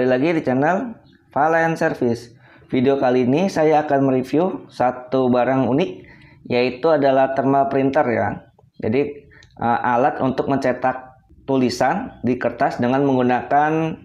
Kembali lagi di channel Valen Service. Video kali ini saya akan mereview satu barang unik yaitu adalah thermal printer ya. Jadi eh, alat untuk mencetak tulisan di kertas dengan menggunakan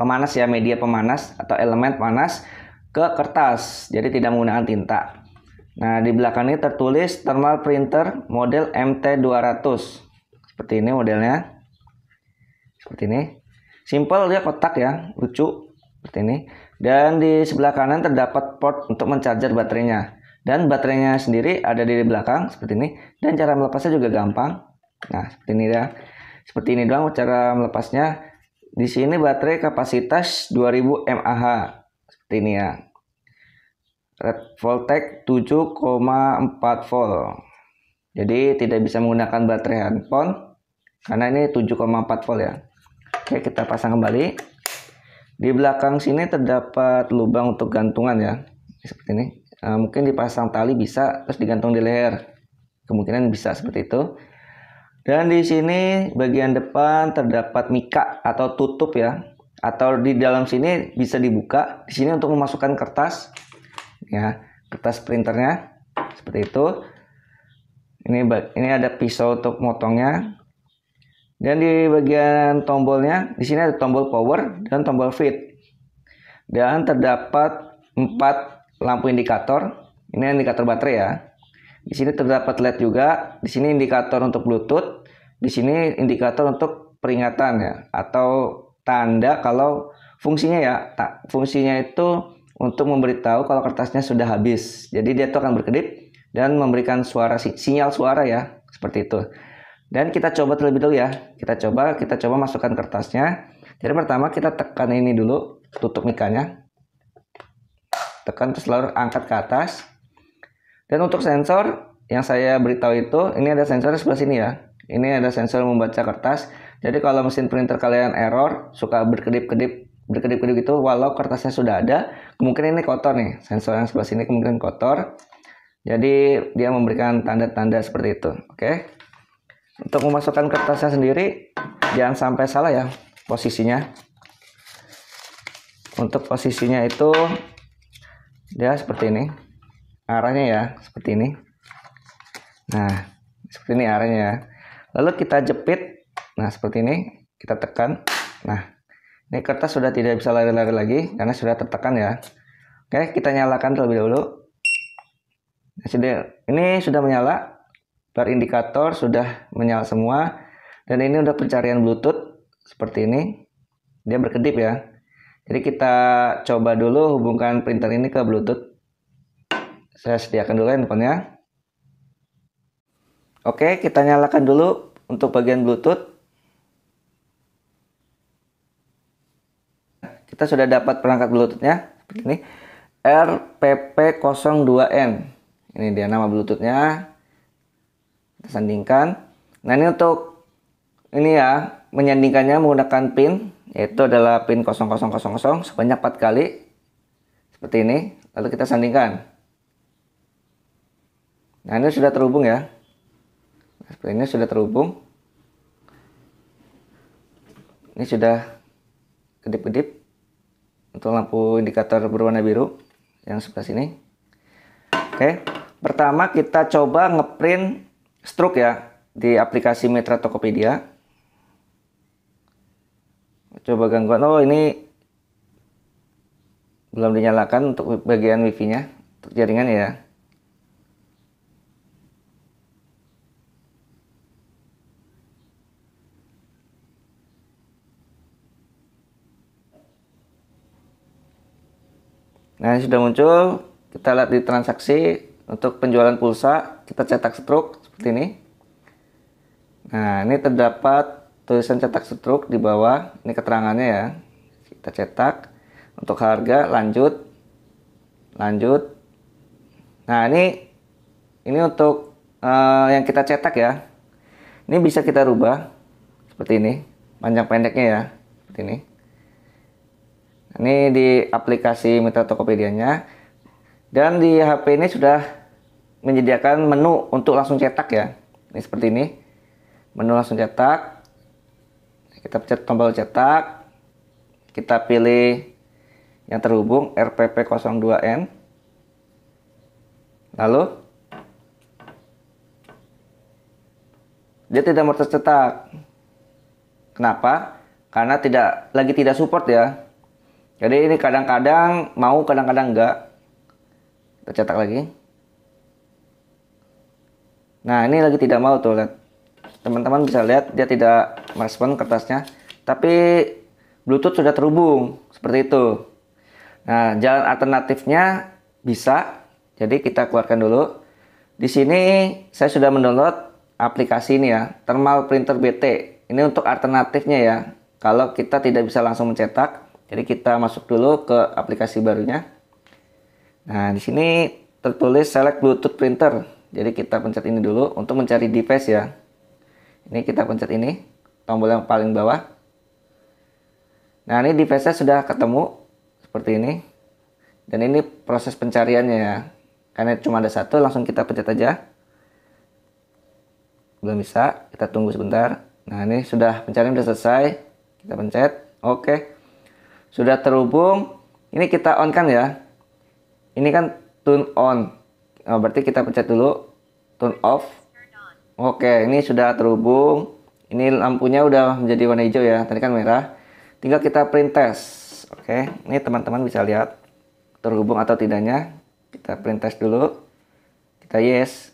pemanas ya, media pemanas atau elemen panas ke kertas. Jadi tidak menggunakan tinta. Nah, di belakang ini tertulis thermal printer model MT200. Seperti ini modelnya. Seperti ini. Simple dia kotak ya, lucu seperti ini. Dan di sebelah kanan terdapat port untuk mencarger baterainya. Dan baterainya sendiri ada di belakang seperti ini. Dan cara melepasnya juga gampang. Nah, seperti ini ya. Seperti ini doang cara melepasnya. Di sini baterai kapasitas 2000 mAh. Seperti ini ya. Red 7,4 volt. Jadi tidak bisa menggunakan baterai handphone karena ini 7,4 volt ya. Oke, kita pasang kembali. Di belakang sini terdapat lubang untuk gantungan ya. Seperti ini. Nah, mungkin dipasang tali bisa, terus digantung di leher. Kemungkinan bisa seperti itu. Dan di sini bagian depan terdapat mika atau tutup ya. Atau di dalam sini bisa dibuka. Di sini untuk memasukkan kertas. Ya, kertas printernya seperti itu. Ini ini ada pisau untuk motongnya dan di bagian tombolnya, di sini ada tombol power dan tombol fit. Dan terdapat 4 lampu indikator. Ini indikator baterai ya. Di sini terdapat LED juga. Di sini indikator untuk Bluetooth. Di sini indikator untuk peringatan ya atau tanda kalau fungsinya ya tak fungsinya itu untuk memberitahu kalau kertasnya sudah habis. Jadi dia itu akan berkedip dan memberikan suara sinyal suara ya seperti itu. Dan kita coba terlebih dulu ya. Kita coba, kita coba masukkan kertasnya. Jadi pertama kita tekan ini dulu, tutup mikanya. Tekan terus lalu angkat ke atas. Dan untuk sensor yang saya beritahu itu, ini ada sensor sebelah sini ya. Ini ada sensor membaca kertas. Jadi kalau mesin printer kalian error, suka berkedip-kedip berkedip-kedip gitu walau kertasnya sudah ada kemungkinan ini kotor nih sensor yang sebelah sini kemungkinan kotor jadi dia memberikan tanda-tanda seperti itu oke okay? Untuk memasukkan kertasnya sendiri, jangan sampai salah ya posisinya. Untuk posisinya itu, dia seperti ini. Arahnya ya, seperti ini. Nah, seperti ini arahnya ya. Lalu kita jepit, nah seperti ini, kita tekan. Nah, ini kertas sudah tidak bisa lari-lari lagi karena sudah tertekan ya. Oke, kita nyalakan terlebih dahulu. Nah, ini sudah menyala bar indikator sudah menyala semua dan ini udah pencarian bluetooth seperti ini dia berkedip ya jadi kita coba dulu hubungkan printer ini ke bluetooth saya sediakan dulu ya handphonenya oke kita nyalakan dulu untuk bagian bluetooth kita sudah dapat perangkat bluetoothnya ini RPP02N ini dia nama bluetoothnya kita sandingkan nah ini untuk ini ya menyandingkannya menggunakan pin yaitu adalah pin 0000 sebanyak 4 kali seperti ini lalu kita sandingkan nah ini sudah terhubung ya seperti ini sudah terhubung ini sudah kedip-kedip untuk lampu indikator berwarna biru yang sebelah sini oke pertama kita coba ngeprint stroke ya di aplikasi Mitra Tokopedia. Coba gangguan. Oh, ini belum dinyalakan untuk bagian wifi-nya, untuk jaringan ya. Nah, sudah muncul. Kita lihat di transaksi untuk penjualan pulsa, kita cetak stroke seperti ini. Nah, ini terdapat tulisan cetak struk di bawah. Ini keterangannya ya. Kita cetak. Untuk harga lanjut. Lanjut. Nah, ini ini untuk uh, yang kita cetak ya. Ini bisa kita rubah seperti ini. Panjang pendeknya ya. Seperti ini. Ini di aplikasi Mitra Tokopedia-nya. Dan di HP ini sudah menyediakan menu untuk langsung cetak ya. Ini seperti ini. Menu langsung cetak. Kita pencet tombol cetak. Kita pilih yang terhubung RPP02N. Lalu dia tidak mau tercetak. Kenapa? Karena tidak lagi tidak support ya. Jadi ini kadang-kadang mau, kadang-kadang enggak. Kita cetak lagi. Nah ini lagi tidak mau tuh lihat. Teman-teman bisa lihat dia tidak merespon kertasnya. Tapi Bluetooth sudah terhubung seperti itu. Nah jalan alternatifnya bisa. Jadi kita keluarkan dulu. Di sini saya sudah mendownload aplikasi ini ya, Thermal Printer BT. Ini untuk alternatifnya ya. Kalau kita tidak bisa langsung mencetak, jadi kita masuk dulu ke aplikasi barunya. Nah, di sini tertulis select Bluetooth printer. Jadi kita pencet ini dulu untuk mencari device ya. Ini kita pencet ini, tombol yang paling bawah. Nah ini device-nya sudah ketemu, seperti ini. Dan ini proses pencariannya ya. Karena cuma ada satu, langsung kita pencet aja. Belum bisa, kita tunggu sebentar. Nah ini sudah pencarian sudah selesai. Kita pencet, oke. Sudah terhubung, ini kita on kan ya. Ini kan turn on oh, berarti kita pencet dulu turn off oke ini sudah terhubung ini lampunya udah menjadi warna hijau ya tadi kan merah tinggal kita print test oke ini teman-teman bisa lihat terhubung atau tidaknya kita print test dulu kita yes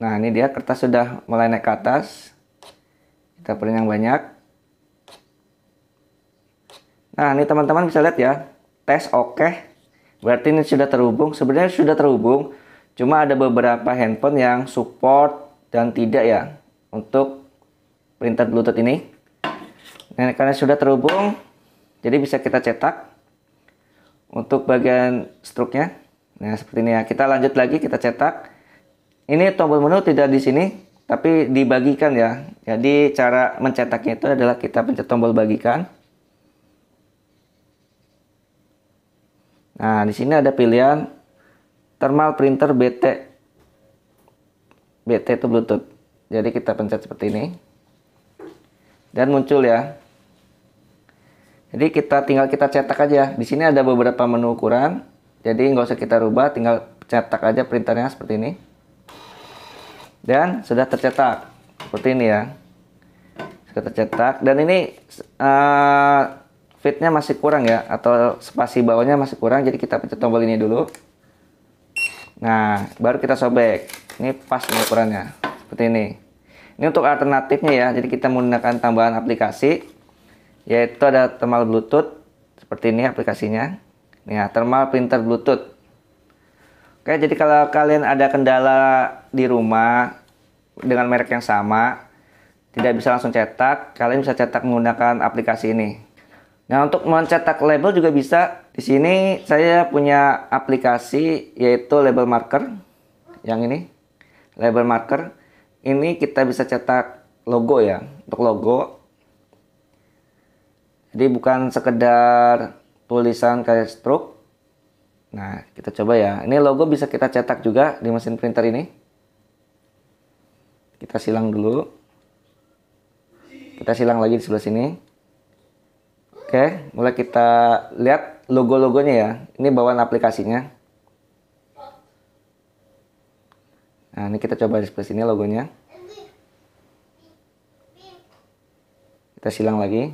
nah ini dia kertas sudah mulai naik ke atas kita print yang banyak nah ini teman-teman bisa lihat ya tes oke okay Berarti ini sudah terhubung, sebenarnya sudah terhubung, cuma ada beberapa handphone yang support dan tidak ya untuk printer Bluetooth ini. Nah, karena sudah terhubung, jadi bisa kita cetak untuk bagian struknya. Nah, seperti ini ya. Kita lanjut lagi, kita cetak. Ini tombol menu tidak di sini, tapi dibagikan ya. Jadi cara mencetaknya itu adalah kita pencet tombol bagikan. Nah, di sini ada pilihan thermal printer BT. BT itu Bluetooth. Jadi kita pencet seperti ini. Dan muncul ya. Jadi kita tinggal kita cetak aja. Di sini ada beberapa menu ukuran. Jadi nggak usah kita rubah, tinggal cetak aja printernya seperti ini. Dan sudah tercetak. Seperti ini ya. Sudah tercetak dan ini uh, fitnya masih kurang ya atau spasi bawahnya masih kurang jadi kita pencet tombol ini dulu nah baru kita sobek ini pas ukurannya seperti ini ini untuk alternatifnya ya jadi kita menggunakan tambahan aplikasi yaitu ada thermal bluetooth seperti ini aplikasinya ini ya thermal printer bluetooth oke jadi kalau kalian ada kendala di rumah dengan merek yang sama tidak bisa langsung cetak kalian bisa cetak menggunakan aplikasi ini Nah, untuk mencetak label juga bisa. Di sini saya punya aplikasi yaitu label marker. Yang ini. Label marker. Ini kita bisa cetak logo ya, untuk logo. Jadi bukan sekedar tulisan kayak stroke. Nah, kita coba ya. Ini logo bisa kita cetak juga di mesin printer ini. Kita silang dulu. Kita silang lagi di sebelah sini. Oke, mulai kita lihat logo-logonya ya. Ini bawaan aplikasinya. Nah, ini kita coba display sini logonya. Kita silang lagi.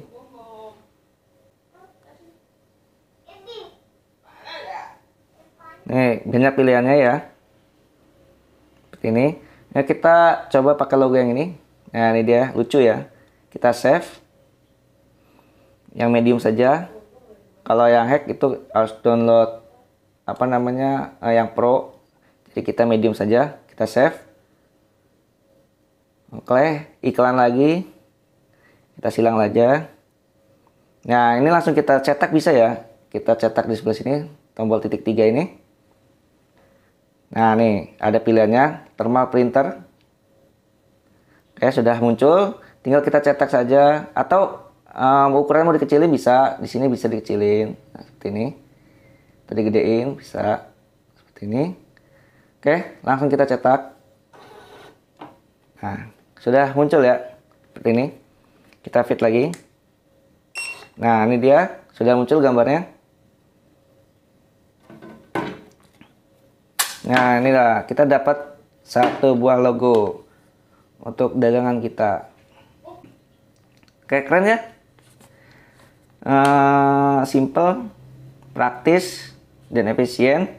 Nih, banyak pilihannya ya. Seperti ini. Nah, kita coba pakai logo yang ini. Nah, ini dia, lucu ya. Kita save yang medium saja kalau yang hack itu harus download apa namanya uh, yang pro jadi kita medium saja kita save oke iklan lagi kita silang aja nah ini langsung kita cetak bisa ya kita cetak di sebelah sini tombol titik tiga ini nah nih ada pilihannya thermal printer oke sudah muncul tinggal kita cetak saja atau um, ah, ukuran mau dikecilin bisa di sini bisa dikecilin nah, seperti ini tadi gedein bisa seperti ini oke langsung kita cetak nah sudah muncul ya seperti ini kita fit lagi nah ini dia sudah muncul gambarnya nah inilah kita dapat satu buah logo untuk dagangan kita Oke, keren ya? Eh, simple, praktis, dan efisien.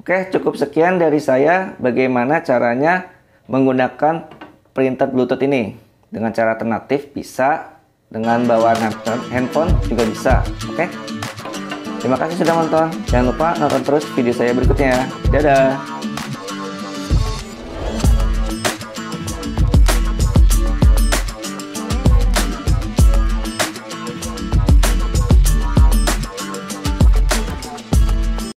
Oke, cukup sekian dari saya bagaimana caranya menggunakan printer Bluetooth ini. Dengan cara alternatif bisa, dengan bawa handphone juga bisa. Oke. Terima kasih sudah menonton. Jangan lupa nonton terus video saya berikutnya. Dadah.